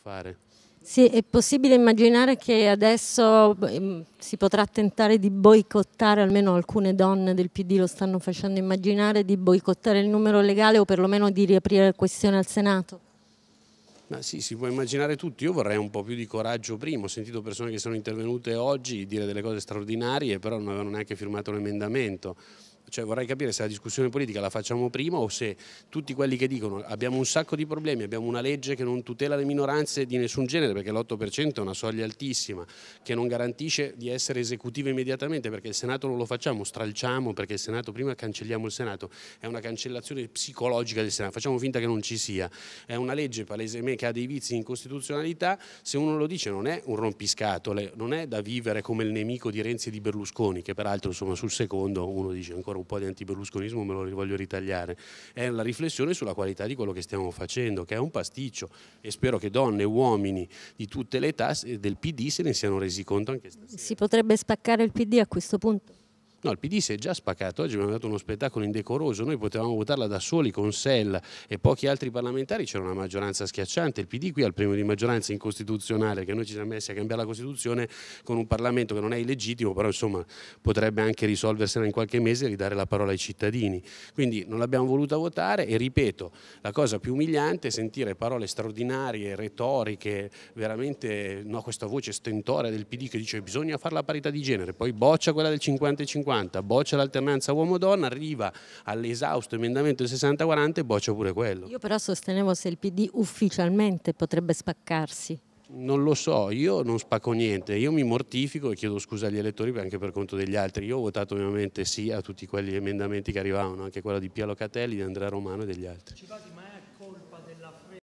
Fare. Sì, è possibile immaginare che adesso ehm, si potrà tentare di boicottare, almeno alcune donne del PD lo stanno facendo immaginare, di boicottare il numero legale o perlomeno di riaprire la questione al Senato? Ma sì, si può immaginare tutto. Io vorrei un po' più di coraggio prima. Ho sentito persone che sono intervenute oggi dire delle cose straordinarie, però non avevano neanche firmato l'emendamento. Cioè, vorrei capire se la discussione politica la facciamo prima o se tutti quelli che dicono abbiamo un sacco di problemi, abbiamo una legge che non tutela le minoranze di nessun genere perché l'8% è una soglia altissima, che non garantisce di essere esecutiva immediatamente perché il Senato non lo facciamo, stralciamo perché il Senato prima cancelliamo il Senato, è una cancellazione psicologica del Senato, facciamo finta che non ci sia, è una legge palesemente che ha dei vizi in costituzionalità, se uno lo dice non è un rompiscatole, non è da vivere come il nemico di Renzi e di Berlusconi, che peraltro insomma, sul secondo uno dice ancora un un po' di antiberlusconismo me lo voglio ritagliare, è la riflessione sulla qualità di quello che stiamo facendo, che è un pasticcio e spero che donne e uomini di tutte le età del PD se ne siano resi conto anche stasera. Si potrebbe spaccare il PD a questo punto? No, il PD si è già spaccato, oggi abbiamo dato uno spettacolo indecoroso, noi potevamo votarla da soli con Sella e pochi altri parlamentari, c'era una maggioranza schiacciante, il PD qui al il premio di maggioranza incostituzionale, che noi ci siamo messi a cambiare la Costituzione con un Parlamento che non è illegittimo, però insomma potrebbe anche risolversela in qualche mese e ridare la parola ai cittadini. Quindi non l'abbiamo voluta votare e ripeto, la cosa più umiliante è sentire parole straordinarie, retoriche, veramente no, questa voce stentorea del PD che dice bisogna fare la parità di genere, poi boccia quella del 50 50, boccia l'alternanza uomo-donna, arriva all'esausto emendamento 60-40 e boccia pure quello. Io però sostenevo se il PD ufficialmente potrebbe spaccarsi. Non lo so, io non spacco niente, io mi mortifico e chiedo scusa agli elettori anche per conto degli altri. Io ho votato ovviamente sì a tutti quegli emendamenti che arrivavano, anche quello di Pia Locatelli, di Andrea Romano e degli altri.